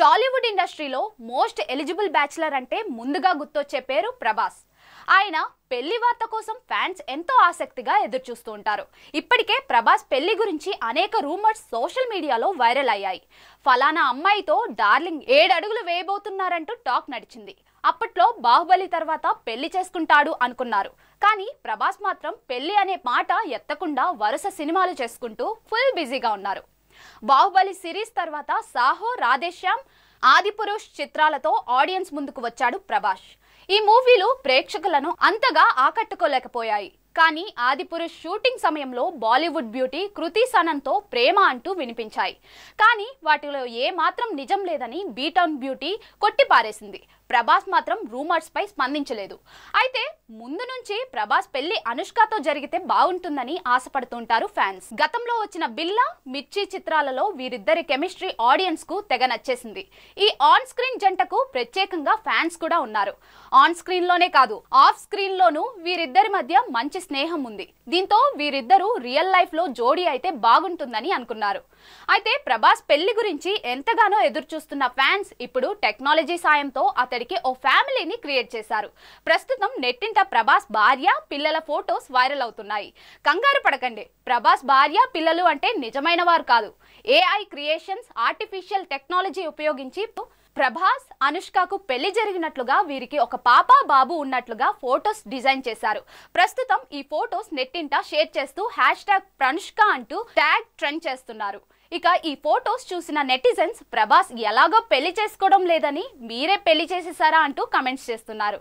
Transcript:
టాలీవుడ్ ఇండస్ట్రీలో most eligible bachelor అంటే ముందుగా గుర్తొచ్చే పేరు ప్రభాస్ ఆయన పెళ్లి వార్త కోసం ఫ్యాన్స్ ఎంతో ఆసక్తిగా ఎదురుచూస్తూ ఉంటారు ఇప్పటికే ప్రభాస్ పెళ్లి గురించి అనేక రూమర్స్ సోషల్ మీడియాలో వైరల్ అయ్యాయి ఫలానా అమ్మాయితో డార్లింగ్ ఏడడుగులు వేయబోతున్నారంటూ టాక్ నడిచింది అప్పట్లో బాహుబలి తర్వాత పెళ్లి చేసుకుంటాడు అనుకున్నారు కానీ ప్రభాస్ మాత్రం పెళ్లి అనే మాట ఎత్తకుండా వరుస సినిమాలు చేసుకుంటూ ఫుల్ బిజీగా ఉన్నారు బాహుబలి సిరీస్ తర్వాత సాహో రాధేశ్యామ్ ఆదిపురుష్ చిత్రాలతో ఆడియన్స్ ముందుకు వచ్చాడు ప్రభాష్ ఈ మూవీలు ప్రేక్షకులను అంతగా ఆకట్టుకోలేకపోయాయి కానీ ఆదిపురుష్ షూటింగ్ సమయంలో బాలీవుడ్ బ్యూటీ కృతి సనంతో ప్రేమ అంటూ వినిపించాయి కానీ వాటిలో ఏ మాత్రం నిజం లేదని బీటౌన్ బ్యూటీ కొట్టిపారేసింది ప్రభాస్ మాత్రం రూమర్స్ పై స్పందించలేదు అయితే ముందు నుంచి ప్రభాస్ పెళ్లి అనుష్కతో జరిగితే బాగుంటుందని ఆశపడుతుంటారు ఫ్యాన్స్ గతంలో వచ్చిన బిల్లా మిర్చి చిత్రాలలో వీరిద్దరి కెమిస్ట్రీ ఆడియన్స్ కు తెగ నచ్చేసింది ఈ ఆన్ స్క్రీన్ జంటకు ప్రత్యేకంగా ఫ్యాన్స్ కూడా ఉన్నారు ఆన్ స్క్రీన్ లోనే కాదు ఆఫ్ స్క్రీన్ లోనూ వీరిద్దరి మధ్య మంచి స్నేహం ఉంది దీంతో వీరిద్దరూ రియల్ లైఫ్ లో జోడీ అయితే బాగుంటుందని అనుకున్నారు అయితే ప్రభాస్ పెళ్లి గురించి ఎంతగానో ఎదురు చూస్తున్న ఫ్యాన్స్ ఇప్పుడు టెక్నాలజీ సాయంతో అతడికి ఓ ఫ్యామిలీని క్రియేట్ చేశారు ప్రస్తుతం నెట్టింట ప్రభాస్ భార్య పిల్లల ఫోటోస్ వైరల్ అవుతున్నాయి కంగారు పడకండి ప్రభాస్ భార్య పిల్లలు అంటే నిజమైన వారు కాదు ఏఐ క్రియేషన్స్ ఆర్టిఫిషియల్ టెక్నాలజీ ఉపయోగించి ప్రభాస్ అనుష్కకు పెళ్లి జరిగినట్లుగా వీరికి ఒక పాప బాబు ఉన్నట్లుగా ఫొటోస్ డిజైన్ చేశారు ప్రస్తుతం ఈ ఫొటోస్ నెట్టింట షేర్ చేస్తూ హ్యాష్ ట్యాగ్ ప్రనుష్క అంటూ ట్యాగ్ ట్రెండ్ చేస్తున్నారు ఇక ఈ ఫొటోస్ చూసిన నెటిజన్స్ ప్రభాస్ ఎలాగో పెళ్లి చేసుకోవడం లేదని మీరే పెళ్లి చేసేసారా అంటూ కమెంట్స్ చేస్తున్నారు